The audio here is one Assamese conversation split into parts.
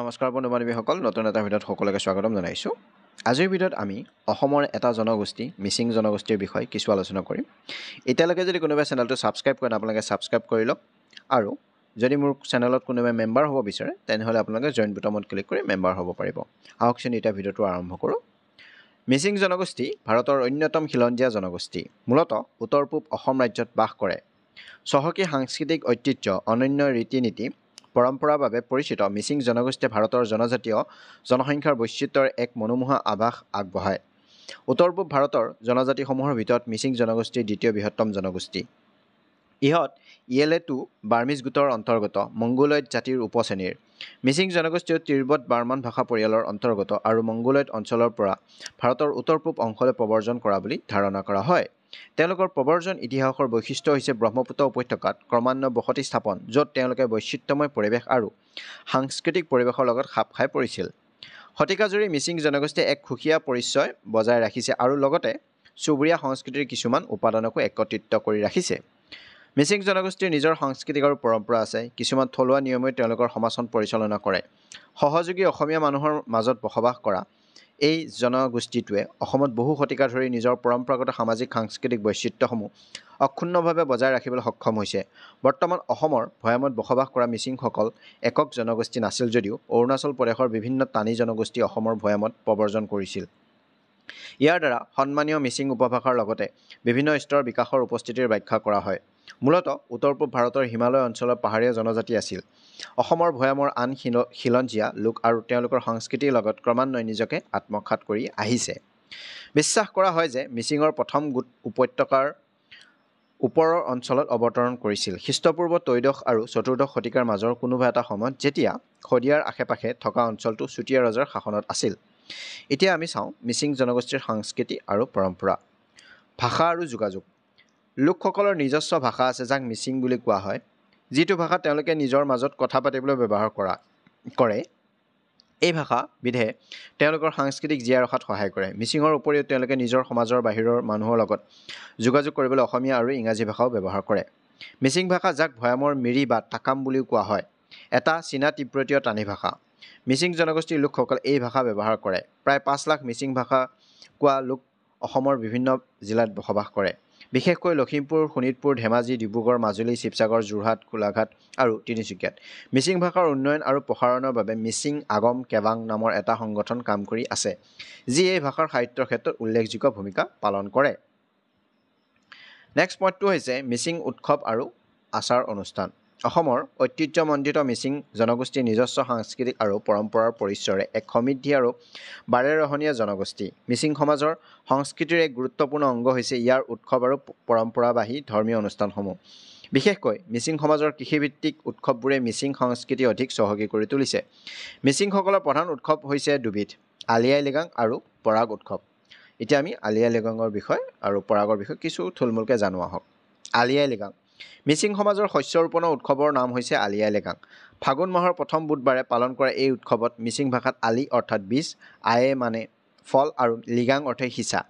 নমস্কাৰ বন্ধু বান্ধৱীসকল নতুন এটা ভিডিঅ'ত সকলোকে স্বাগতম জনাইছোঁ আজিৰ ভিডিঅ'ত আমি অসমৰ এটা জনগোষ্ঠী মিচিং জনগোষ্ঠীৰ বিষয়ে কিছু আলোচনা কৰিম এতিয়ালৈকে যদি কোনোবাই চেনেলটো ছাবস্ক্ৰাইব কৰে আপোনালোকে ছাবস্ক্ৰাইব কৰি লওক আৰু যদি মোৰ চেনেলত কোনোবাই মেম্বাৰ হ'ব বিচাৰে তেনেহ'লে আপোনালোকে জইন বুটামত ক্লিক কৰি মেম্বাৰ হ'ব পাৰিব আহকচোন এতিয়া ভিডিঅ'টো আৰম্ভ কৰোঁ মিচিং জনগোষ্ঠী ভাৰতৰ অন্যতম খিলঞ্জীয়া জনগোষ্ঠী মূলতঃ উত্তৰ পূব অসম ৰাজ্যত বাস কৰে চহকী সাংস্কৃতিক ঐতিহ্য অনন্য ৰীতি নীতি পৰম্পৰাৰ বাবে পৰিচিত মিচিং জনগোষ্ঠীয়ে ভাৰতৰ জনজাতীয় জনসংখ্যাৰ বৈচিত্ৰ্যৰ এক মনোমোহা আভাস আগবঢ়ায় উত্তৰ পূব ভাৰতৰ জনজাতিসমূহৰ ভিতৰত মিচিং জনগোষ্ঠীৰ দ্বিতীয় বৃহত্তম জনগোষ্ঠী ইহঁত ইয়েলে টু বাৰ্মিজ গোটৰ অন্তৰ্গত মংগোলয়ত জাতিৰ উপশ্ৰেণীৰ মিচিং জনগোষ্ঠীয় তিৰ্বত বাৰ্মান ভাষা পৰিয়ালৰ অন্তৰ্গত আৰু মংগোলয়ত অঞ্চলৰ পৰা ভাৰতৰ উত্তৰ পূব অংশলৈ প্ৰৱৰ্জন কৰা বুলি ধাৰণা কৰা হয় তেওঁলোকৰ প্ৰৱৰ্জন ইতিহাসৰ বৈশিষ্ট্য হৈছে ব্ৰহ্মপুত্ৰ উপত্যকাত ক্ৰমান্বয় বসতি স্থাপন য'ত তেওঁলোকে বৈচিত্ৰময় পৰিৱেশ আৰু সাংস্কৃতিক পৰিৱেশৰ লগত খাপ খাই পৰিছিল শতিকাজুৰি মিচিং জনগোষ্ঠীয়ে এক সুকীয়া পৰিচয় বজাই ৰাখিছে আৰু লগতে চুবুৰীয়া সংস্কৃতিৰ কিছুমান উপাদানকো একত্ৰিত কৰি ৰাখিছে মিচিং জনগোষ্ঠীৰ নিজৰ সাংস্কৃতিক আৰু পৰম্পৰা আছে কিছুমান থলুৱা নিয়মেও তেওঁলোকৰ সমাজখন পৰিচালনা কৰে সহযোগী অসমীয়া মানুহৰ মাজত বসবাস কৰা এই জনগোষ্ঠীটোৱে অসমত বহু শতিকা ধৰি নিজৰ পৰম্পৰাগত সামাজিক সাংস্কৃতিক বৈচিত্ৰসমূহ অক্ষুণ্ণভাৱে বজাই ৰাখিবলৈ সক্ষম হৈছে বৰ্তমান অসমৰ ভৈয়ামত বসবাস কৰা মিচিংসকল একক জনগোষ্ঠী নাছিল যদিও অৰুণাচল প্ৰদেশৰ বিভিন্ন টানি জনগোষ্ঠী অসমৰ ভৈয়ামত প্ৰৱৰ্জন কৰিছিল ইয়াৰ দ্বাৰা সন্মানীয় মিচিং উপভাষাৰ লগতে বিভিন্ন স্তৰৰ বিকাশৰ উপস্থিতিৰ ব্যাখ্যা কৰা হয় মূলতঃ উত্তৰ পূব ভাৰতৰ হিমালয় অঞ্চলৰ পাহাৰীয়া জনজাতি আছিল অসমৰ ভৈয়ামৰ আন শিলঞ্জীয়া লোক আৰু তেওঁলোকৰ সংস্কৃতিৰ লগত ক্ৰমান্বয়ে নিজকে আত্মসাত কৰি আহিছে বিশ্বাস কৰা হয় যে মিচিঙৰ প্ৰথম গোট উপত্যকাৰ ওপৰৰ অঞ্চলত অৱতৰণ কৰিছিল খ্ৰীষ্টপূৰ্ব ত্ৰয়োদশ আৰু চতুৰ্দশ শতিকাৰ মাজৰ কোনোবা এটা সময়ত যেতিয়া শদিয়াৰ আশে পাশে থকা অঞ্চলটো চুতীয়া ৰজাৰ শাসনত আছিল এতিয়া আমি চাওঁ মিচিং জনগোষ্ঠীৰ সংস্কৃতি আৰু পৰম্পৰা ভাষা আৰু যোগাযোগ লোকসকলৰ নিজস্ব ভাষা আছে যাক মিচিং বুলি কোৱা হয় যিটো ভাষা তেওঁলোকে নিজৰ মাজত কথা পাতিবলৈ ব্যৱহাৰ কৰা কৰে এই ভাষাবিধে তেওঁলোকৰ সাংস্কৃতিক জীয়াই ৰখাত সহায় কৰে মিচিঙৰ উপৰিও তেওঁলোকে নিজৰ সমাজৰ বাহিৰৰ মানুহৰ লগত যোগাযোগ কৰিবলৈ অসমীয়া আৰু ইংৰাজী ভাষাও ব্যৱহাৰ কৰে মিচিং ভাষা যাক ভৈয়ামৰ মিৰি বা টাকাম বুলিও কোৱা হয় এটা চীনা তিব্বতীয় টানি ভাষা মিচিং জনগোষ্ঠীৰ লোকসকলে এই ভাষা ব্যৱহাৰ কৰে প্ৰায় পাঁচ লাখ মিচিং ভাষা কোৱা লোক অসমৰ বিভিন্ন জিলাত বসবাস কৰে বিশেষকৈ লখিমপুৰ শোণিতপুৰ ধেমাজি ডিব্ৰুগড় মাজুলী শিৱসাগৰ যোৰহাট গোলাঘাট আৰু তিনিচুকীয়াত মিচিং ভাষাৰ উন্নয়ন আৰু প্ৰসাৰণৰ বাবে মিচিং আগম কেবাং নামৰ এটা সংগঠন কাম কৰি আছে যি এই ভাষাৰ সাহিত্যৰ ক্ষেত্ৰত উল্লেখযোগ্য ভূমিকা পালন কৰে নেক্সট পইণ্টটো হৈছে মিচিং উৎসৱ আৰু আচাৰ অনুষ্ঠান অসমৰ ঐতিহ্যমণ্ডিত মিচিং জনগোষ্ঠীৰ নিজস্ব সাংস্কৃতিক আৰু পৰম্পৰাৰ পৰিচয়ৰে এক সমৃদ্ধি আৰু বাৰেৰহণীয়া জনগোষ্ঠী মিচিং সমাজৰ সংস্কৃতিৰ এক গুৰুত্বপূৰ্ণ অংগ হৈছে ইয়াৰ উৎসৱ আৰু পৰম্পৰাবাহী ধৰ্মীয় অনুষ্ঠানসমূহ বিশেষকৈ মিচিং সমাজৰ কৃষিভিত্তিক উৎসৱবোৰে মিচিং সংস্কৃতি অধিক চহকী কৰি তুলিছে মিচিংসকলৰ প্ৰধান উৎসৱ হৈছে দুবিধ আলি আই লিগাং আৰু পৰাগ উৎসৱ এতিয়া আমি আলি আই লিগাঙৰ বিষয়ে আৰু পৰাগৰ বিষয়ে কিছু থুলমূলকৈ জানো আহক আলি আই লিগাং মিচিং সমাজৰ শস্য ৰোপণৰ উৎসৱৰ নাম হৈছে আলি আই লেগাং ফাগুন মাহৰ প্ৰথম বুধবাৰে পালন কৰা এই উৎসৱত মিচিং ভাষাত আলি অৰ্থাৎ বীজ আয়ে মানে ফল আৰু লিগাং অৰ্থে সিঁচা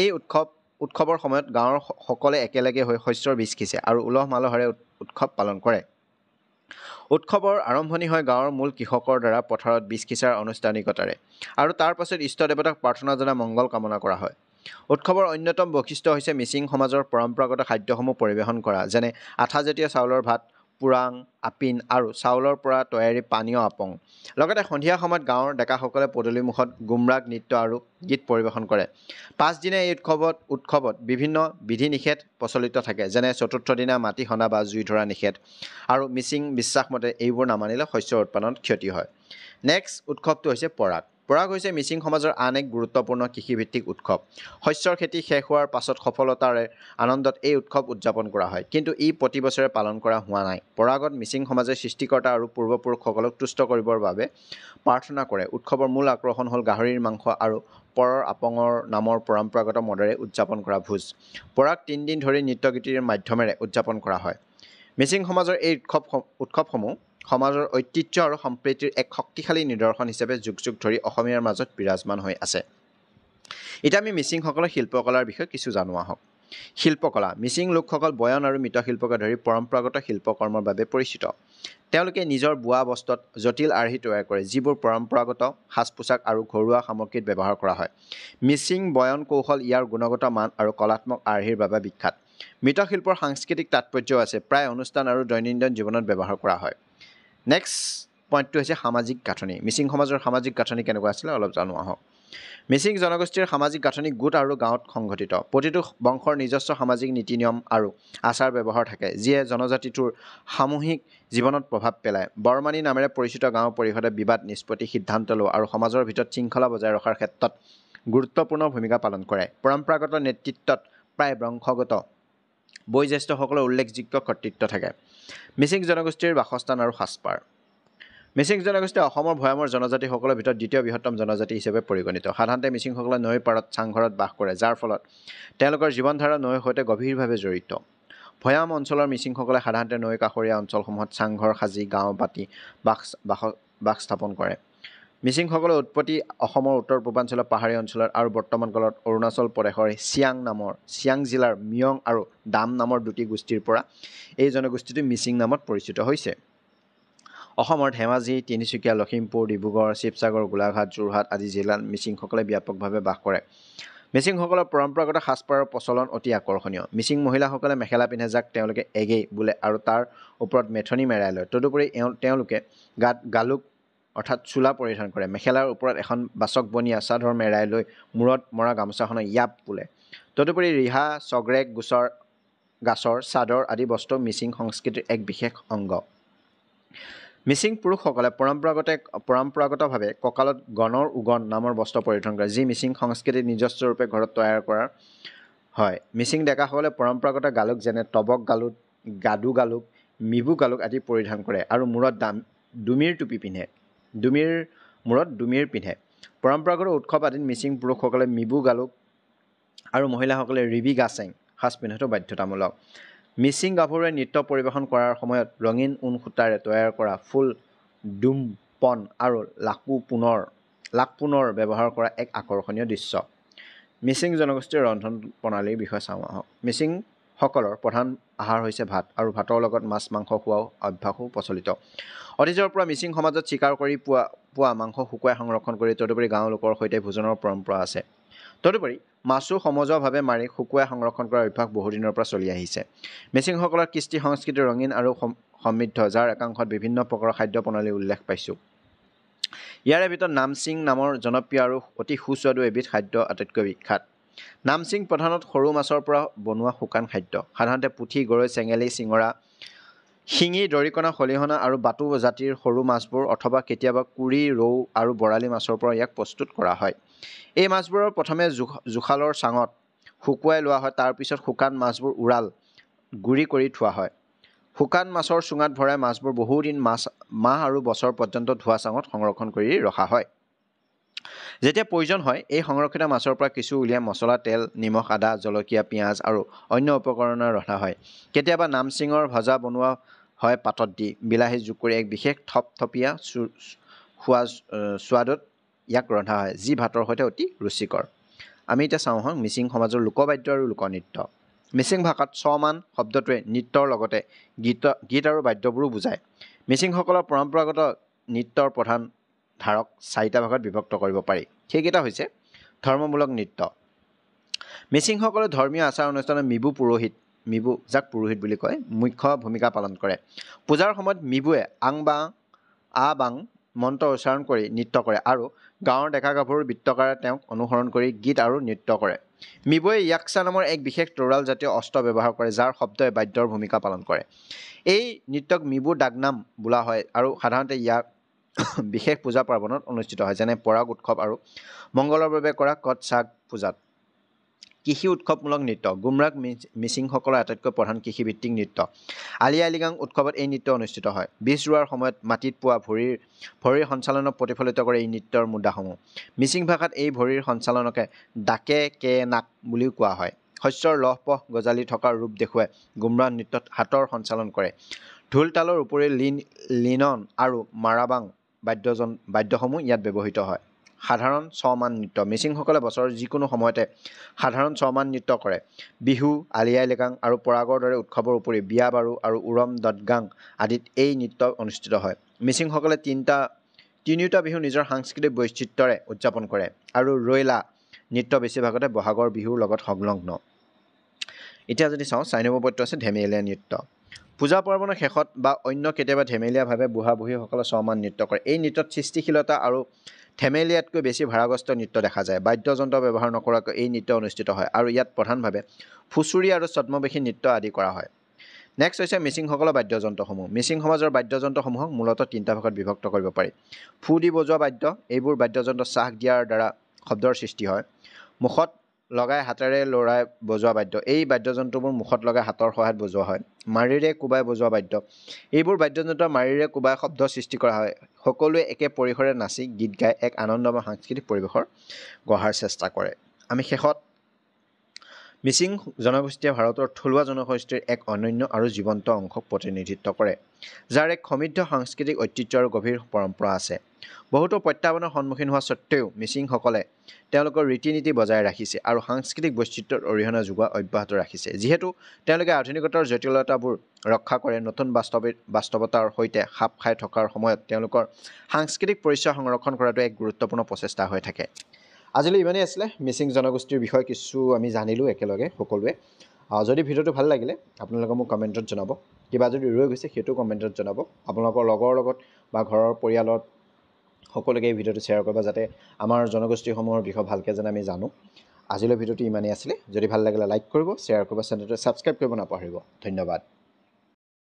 এই উৎসৱ উৎসৱৰ সময়ত গাঁৱৰ সকলে একেলগে হৈ শস্যৰ বীজ সিঁচে আৰু উলহ মালহেৰে উৎসৱ পালন কৰে উৎসৱৰ আৰম্ভণি হয় গাঁৱৰ মূল কৃষকৰ দ্বাৰা পথাৰত বীজ সিঁচাৰ আনুষ্ঠানিকতাৰে আৰু তাৰ পাছত ইষ্ট দেৱতাক প্ৰাৰ্থনা জনাই মংগল কামনা কৰা হয় উৎসৱৰ অন্যতম বৈশিষ্ট্য হৈছে মিচিং সমাজৰ পৰম্পৰাগত খাদ্যসমূহ পৰিৱেশন কৰা যেনে আঠাজাতীয় চাউলৰ ভাত পুৰাং আপিন আৰু চাউলৰ পৰা তৈয়াৰী পানীয় আপং লগতে সন্ধিয়া সময়ত গাঁৱৰ ডেকাসকলে পদূলিমুখত গুমৰাগ নৃত্য আৰু গীত পৰিৱেশন কৰে পাঁচদিনীয়া এই উৎসৱত উৎসৱত বিভিন্ন বিধি নিষেধ প্ৰচলিত থাকে যেনে চতুৰ্থ দিনা মাটি সনা বা জুই ধৰা নিষেধ আৰু মিচিং বিশ্বাসমতে এইবোৰ নামানিলে শস্যৰ উৎপাদনত ক্ষতি হয় নেক্সট উৎসৱটো হৈছে পৰাগ বৰাগ হৈছে মিচিং সমাজৰ আন এক গুৰুত্বপূৰ্ণ কৃষিভিত্তিক উৎসৱ শস্যৰ খেতি শেষ হোৱাৰ পাছত সফলতাৰে আনন্দত এই উৎসৱ উদযাপন কৰা হয় কিন্তু ই প্ৰতি বছৰে পালন কৰা হোৱা নাই বৰাগত মিচিং সমাজে সৃষ্টিকৰ্তা আৰু পূৰ্বপুৰুষসকলক তুষ্ট কৰিবৰ বাবে প্ৰাৰ্থনা কৰে উৎসৱৰ মূল আকৰ্ষণ হ'ল গাহৰিৰ মাংস আৰু পৰৰ আপঙৰ নামৰ পৰম্পৰাগত মদেৰে উদযাপন কৰা ভোজ বৰাগ তিনিদিন ধৰি নৃত্য গীতিৰ মাধ্যমেৰে উদযাপন কৰা হয় মিচিং সমাজৰ এই উৎসৱ উৎসৱসমূহ সমাজৰ ঐতিহ্য আৰু সম্প্ৰীতিৰ এক শক্তিশালী নিদৰ্শন হিচাপে যুগ যুগ ধৰি অসমীয়াৰ মাজত বিৰাজমান হৈ আছে এতিয়া আমি মিচিংসকলৰ শিল্পকলাৰ বিষয়ে কিছু জানো আহক শিল্পকলা মিচিং লোকসকল বয়ন আৰু মৃতশিল্পকে ধৰি পৰম্পৰাগত শিল্পকৰ্মৰ বাবে পৰিচিত তেওঁলোকে নিজৰ বোৱা বস্ত্ৰত জটিল আৰ্হি তৈয়াৰ কৰে যিবোৰ পৰম্পৰাগত সাজ পোছাক আৰু ঘৰুৱা সামগ্ৰীত ব্যৱহাৰ কৰা হয় মিচিং বয়ন কৌশল ইয়াৰ গুণগত মান আৰু কলাত্মক আৰ্হিৰ বাবে বিখ্যাত মৃতশিল্পৰ সাংস্কৃতিক তাৎপৰ্য আছে প্ৰায় অনুষ্ঠান আৰু দৈনন্দিন জীৱনত ব্যৱহাৰ কৰা হয় নেক্সট পইণ্টটো হৈছে সামাজিক গাঁথনি মিচিং সমাজৰ সামাজিক গাঁথনি কেনেকুৱা আছিলে অলপ জানো আহক মিচিং জনগোষ্ঠীৰ সামাজিক গাঁথনি গোট আৰু গাঁৱত সংঘটিত প্ৰতিটো বংশৰ নিজস্ব সামাজিক নীতি নিয়ম আৰু আচাৰ ব্যৱহাৰ থাকে যিয়ে জনজাতিটোৰ সামূহিক জীৱনত প্ৰভাৱ পেলায় বৰমানী নামেৰে পৰিচিত গাঁও পৰিষদে বিবাদ নিষ্পত্তি সিদ্ধান্ত লোৱা আৰু সমাজৰ ভিতৰত শৃংখলা বজাই ৰখাৰ ক্ষেত্ৰত গুৰুত্বপূৰ্ণ ভূমিকা পালন কৰে পৰম্পৰাগত নেতৃত্বত প্ৰায় বংশগত বয়োজ্যেষ্ঠসকলৰ উল্লেখযোগ্য কৰ্তৃত্ব থাকে মিচিং জনগোষ্ঠীৰ বাসস্থান আৰু সাজপাৰ মিচিং জনগোষ্ঠীয়ে অসমৰ ভৈয়ামৰ জনজাতিসকলৰ ভিতৰত দ্বিতীয় বৃহত্তম জনজাতি হিচাপে পৰিগণিত সাধাৰণতে মিচিংসকলে নৈৰ পাৰত চাংঘৰত বাস কৰে যাৰ ফলত তেওঁলোকৰ জীৱনধাৰা নৈৰ সৈতে গভীৰভাৱে জড়িত ভৈয়াম অঞ্চলৰ মিচিংসকলে সাধাৰণতে নৈ কাষৰীয়া অঞ্চলসমূহত চাংঘৰ সাজি গাঁও পাতি বাস বাস বাস স্থাপন কৰে মিচিংসকলৰ উৎপত্তি অসমৰ উত্তৰ পূৰ্বাঞ্চলৰ পাহাৰীয় অঞ্চলৰ আৰু বৰ্তমান কালত অৰুণাচল প্ৰদেশৰ চিয়াং নামৰ চিয়াং জিলাৰ মিয়ং আৰু দাম নামৰ দুটি গোষ্ঠীৰ পৰা এই জনগোষ্ঠীটো মিচিং নামত পৰিচিত হৈছে অসমৰ ধেমাজি তিনিচুকীয়া লখিমপুৰ ডিব্ৰুগড় শিৱসাগৰ গোলাঘাট যোৰহাট আদি জিলাত মিচিংসকলে ব্যাপকভাৱে বাস কৰে মিচিংসকলৰ পৰম্পৰাগত সাজপাৰৰ প্ৰচলন অতি আকৰ্ষণীয় মিচিং মহিলাসকলে মেখেলা পিন্ধে যাক তেওঁলোকে এগেই বোলে আৰু তাৰ ওপৰত মেথনি মেৰাই লয় তদুপৰি এওঁ তেওঁলোকে গাত গালুক অৰ্থাৎ চোলা পৰিধান কৰে মেখেলাৰ ওপৰত এখন বাচক বনীয়া চাধৰ মেৰাই লৈ মূৰত মৰা গামোচাখনৰ ইয়াপ বোলে তদুপৰি ৰিহা চগ্ৰেক গোচৰ গাছৰ চাদৰ আদি বস্তু মিচিং সংস্কৃতিৰ এক বিশেষ অংগ মিচিং পুৰুষসকলে পৰম্পৰাগতে পৰম্পৰাগতভাৱে কঁকালত গণৰ উগণ নামৰ বস্ত্ৰ পৰিধান কৰে যি মিচিং সংস্কৃতিৰ নিজস্বৰূপে ঘৰত তৈয়াৰ কৰা হয় মিচিং ডেকাসকলে পৰম্পৰাগত গালুক যেনে টবক গালুক গাদু গালুক মিবু গালুক আদি পৰিধান কৰে আৰু মূৰত দাম দুমিৰ টুপি পিন্ধে ডুমিৰ মূৰত ডুমিৰ পিন্ধে পৰম্পৰাগত উৎসৱ আদিত মিচিং পুৰুষসকলে মিবু গালুক আৰু মহিলাসকলে ৰিবি গাছেং সাজ পিন্ধাটো বাধ্যতামূলক মিচিং গাভৰুৱে নৃত্য পৰিৱেশন কৰাৰ সময়ত ৰঙীন ঊন সূতাৰে তৈয়াৰ কৰা ফুল ডুম পণ আৰু লাকু পুনৰ লাক পুনৰ ব্যৱহাৰ কৰা এক আকৰ্ষণীয় দৃশ্য মিচিং জনগোষ্ঠীৰ ৰন্ধন প্ৰণালীৰ বিষয়ে চাওঁ আহক মিচিং সকলৰ প্ৰধান আহাৰ হৈছে ভাত আৰু ভাতৰ লগত মাছ মাংস খোৱাও অভ্যাসো প্ৰচলিত অতীজৰ পৰা মিচিং সমাজত চিকাৰ কৰি পোৱা পোৱা মাংস শুকুৱাই সংৰক্ষণ কৰি তদুপৰি গাঁও লোকৰ সৈতে ভোজনৰ পৰম্পৰা আছে তদুপৰি মাছো সমজুৱাভাৱে মাৰি শুকুৱাই সংৰক্ষণ কৰাৰ অভ্যাস বহুদিনৰ পৰা চলি আহিছে মিচিংসকলৰ কৃষ্টি সংস্কৃতি ৰঙীন আৰু সম সমৃদ্ধ যাৰ একাংশত বিভিন্ন প্ৰকাৰৰ খাদ্য প্ৰণালী উল্লেখ পাইছোঁ ইয়াৰে ভিতৰত নামচিং নামৰ জনপ্ৰিয় আৰু অতি সুস্বাদু এবিধ খাদ্য আটাইতকৈ বিখ্যাত নামচিং প্ৰধানত সৰু মাছৰ পৰা বনোৱা শুকান খাদ্য সাধাৰণতে পুঠি গৰৈ চেঙেলি চিঙৰা শিঙি দৰিকণা খলিহনা আৰু বাটু জাতিৰ সৰু মাছবোৰ অথবা কেতিয়াবা কুৰি ৰৌ আৰু বৰালি মাছৰ পৰা ইয়াক প্ৰস্তুত কৰা হয় এই মাছবোৰৰ প্ৰথমে জোখ জোখালৰ চাঙত শুকুৱাই লোৱা হয় তাৰপিছত শুকান মাছবোৰ উৰাল গুড়ি কৰি থোৱা হয় শুকান মাছৰ চুঙাত ভৰাই মাছবোৰ বহুদিন মাছ মাহ আৰু বছৰ পৰ্যন্ত ধোৱা চাঙত সংৰক্ষণ কৰি ৰখা হয় যেতিয়া প্ৰয়োজন হয় এই সংৰক্ষিত মাছৰ পৰা কিছু উলিয়াই মছলা তেল নিমখ আদা জলকীয়া পিঁয়াজ আৰু অন্য উপকৰণৰ ৰন্ধা হয় কেতিয়াবা নামচিঙৰ ভজা বনোৱা হয় পাতত দি বিলাহী যোগ কৰি এক বিশেষ থপথপীয়া সোৱা সোৱাদত ইয়াক ৰন্ধা হয় যি ভাতৰ সৈতে অতি ৰুচিকৰ আমি এতিয়া চাওঁ হওক মিচিং সমাজৰ লোকবাদ্য আৰু লোকনৃত্য মিচিং ভাষাত ছমান শব্দটোৱে নৃত্যৰ লগতে গীত গীত আৰু বাদ্যবোৰো বুজায় মিচিংসকলৰ পৰম্পৰাগত নৃত্যৰ প্ৰধান ধাৰক চাৰিটা ভাগত বিভক্ত কৰিব পাৰি সেইকেইটা হৈছে ধৰ্মমূলক নৃত্য মিচিংসকলে ধৰ্মীয় আচাৰ অনুষ্ঠানত মিবু পুৰোহিত মিবু যাক পুৰোহিত বুলি কয় মুখ্য ভূমিকা পালন কৰে পূজাৰ সময়ত মিবুৱে আং বাং আ বাং মন্ত্ৰ উচ্চাৰণ কৰি নৃত্য কৰে আৰু গাঁৱৰ ডেকা গাভৰু বৃত্তকাৰে তেওঁক অনুসৰণ কৰি গীত আৰু নৃত্য কৰে মিবুৱে য়াক্সা নামৰ এক বিশেষ তৰাল জাতীয় অস্ত্ৰ ব্যৱহাৰ কৰে যাৰ শব্দই বাদ্যৰ ভূমিকা পালন কৰে এই নৃত্যক মিবু ডাগনাম বোলা হয় আৰু সাধাৰণতে ইয়াক বিশেষ পূজা পাৰ্বণত অনুষ্ঠিত হয় যেনে পৰাগ উৎসৱ আৰু মংগলৰ বাবে কৰা কটচাগ পূজাত কৃষি উৎসৱমূলক নৃত্য গুমৰাগ মি মিচিংসকলৰ আটাইতকৈ প্ৰধান কৃষিভিত্তিক নৃত্য আলি আলিগাং উৎসৱত এই নৃত্য অনুষ্ঠিত হয় বীজ ৰোৱাৰ সময়ত মাটিত পোৱা ভৰিৰ ভৰিৰ সঞ্চালনক প্ৰতিফলিত কৰে এই নৃত্যৰ মুদ্ৰাসমূহ মিচিং ভাষাত এই ভৰিৰ সঞ্চালনকে ডাকে কে নাক বুলিও কোৱা হয় শস্যৰ লহ পহ গজালি থকাৰ ৰূপ দেখুৱাই গুমৰাগ নৃত্যত হাতৰ সঞ্চালন কৰে ঢোল তালৰ উপৰি লিন লিনন আৰু মাৰাবাং বাদ্যজন বাদ্যসমূহ ইয়াত ব্যৱহৃত হয় সাধাৰণ ছমান নৃত্য মিচিংসকলে বছৰৰ যিকোনো সময়তে সাধাৰণ ছমান নৃত্য কৰে বিহু আলি আই লিগাং আৰু পৰাগৰ দৰে উৎসৱৰ উপৰি বিয়া বাৰু আৰু উৰম দদগাং আদিত এই নৃত্য অনুষ্ঠিত হয় মিচিংসকলে তিনিটা তিনিওটা বিহু নিজৰ সাংস্কৃতিক বৈচিত্ৰ্যৰে উদযাপন কৰে আৰু ৰৈলা নৃত্য বেছিভাগতে বহাগৰ বিহুৰ লগত সংলগ্ন এতিয়া যদি চাওঁ চাইনব উপত্য আছে ধেমেলীয়া নৃত্য পূজা পাৰ্বণৰ শেষত বা অন্য কেতিয়াবা ধেমেলীয়াভাৱে বুঢ়া বুঢ়ীসকলে ছমান নৃত্য কৰে এই নৃত্যত সৃষ্টিশীলতা আৰু ধেমেলীয়াতকৈ বেছি ভাৰাগ্ৰস্ত নৃত্য দেখা যায় বাদ্যযন্ত্ৰ ব্যৱহাৰ নকৰাকৈ এই নৃত্য অনুষ্ঠিত হয় আৰু ইয়াত প্ৰধানভাৱে ফুচুৰি আৰু ছদ্মবেশী নৃত্য আদি কৰা হয় নেক্সট হৈছে মিচিংসকলৰ বাদ্যযন্ত্ৰসমূহ মিচিং সমাজৰ বাদ্যযন্ত্ৰসমূহক মূলতঃ তিনিটা ভাগত বিভক্ত কৰিব পাৰি ফু দি বজোৱা বাদ্য এইবোৰ বাদ্যযন্ত্ৰ চাহ দিয়াৰ দ্বাৰা শব্দৰ সৃষ্টি হয় মুখত লগাই হাতেৰে ল'ৰাই বজোৱা বাদ্য এই বাদ্যযন্ত্ৰবোৰ মুখত লগাই হাতৰ সহায়ত বজোৱা হয় মাৰিৰে কোবাই বজোৱা বাদ্য এইবোৰ বাদ্যযন্ত্ৰ মাৰিৰে কোবাই শব্দ সৃষ্টি কৰা হয় সকলোৱে একে পৰিসৰে নাচি গীত গাই এক আনন্দময় সাংস্কৃতিক পৰিৱেশৰ গঢ়াৰ চেষ্টা কৰে আমি শেষত মিচিং জনগোষ্ঠীয়ে ভাৰতৰ থলুৱা জনগোষ্ঠীৰ এক অনন্য আৰু জীৱন্ত অংশক প্ৰতিনিধিত্ব কৰে যাৰ এক সমৃদ্ধ সাংস্কৃতিক ঐতিহ্য আৰু গভীৰ পৰম্পৰা আছে বহুতো প্ৰত্যাহ্বানৰ সন্মুখীন হোৱা স্বত্বেও মিচিংসকলে তেওঁলোকৰ ৰীতি নীতি বজাই ৰাখিছে আৰু সাংস্কৃতিক বৈচিত্ৰ্যত অৰিহণা যোগোৱা অব্যাহত ৰাখিছে যিহেতু তেওঁলোকে আধুনিকতাৰ জটিলতাবোৰ ৰক্ষা কৰে নতুন বাস্তৱ বাস্তৱতাৰ সৈতে সাপ খাই থকাৰ সময়ত তেওঁলোকৰ সাংস্কৃতিক পৰিচয় সংৰক্ষণ কৰাটো এক গুৰুত্বপূৰ্ণ প্ৰচেষ্টা হৈ থাকে আজিলৈ ইমানেই আছিলে মিচিং জনগোষ্ঠীৰ বিষয়ে কিছু আমি জানিলোঁ একেলগে সকলোৱে যদি ভিডিঅ'টো ভাল লাগিলে আপোনালোকে মোক কমেণ্টত জনাব কিবা যদি ৰৈ গৈছে সেইটো কমেণ্টত জনাব আপোনালোকৰ লগৰ লগত বা ঘৰৰ পৰিয়ালত সকলোকে এই ভিডিঅ'টো শ্বেয়াৰ কৰিব যাতে আমাৰ জনগোষ্ঠীসমূহৰ বিষয়ে ভালকৈ যেন আমি জানো আজিলৈ ভিডিঅ'টো ইমানেই আছিলে যদি ভাল লাগিলে লাইক কৰিব শ্বেয়াৰ কৰিব চেনেলটো ছাবস্ক্ৰাইব কৰিব নাপাহৰিব ধন্যবাদ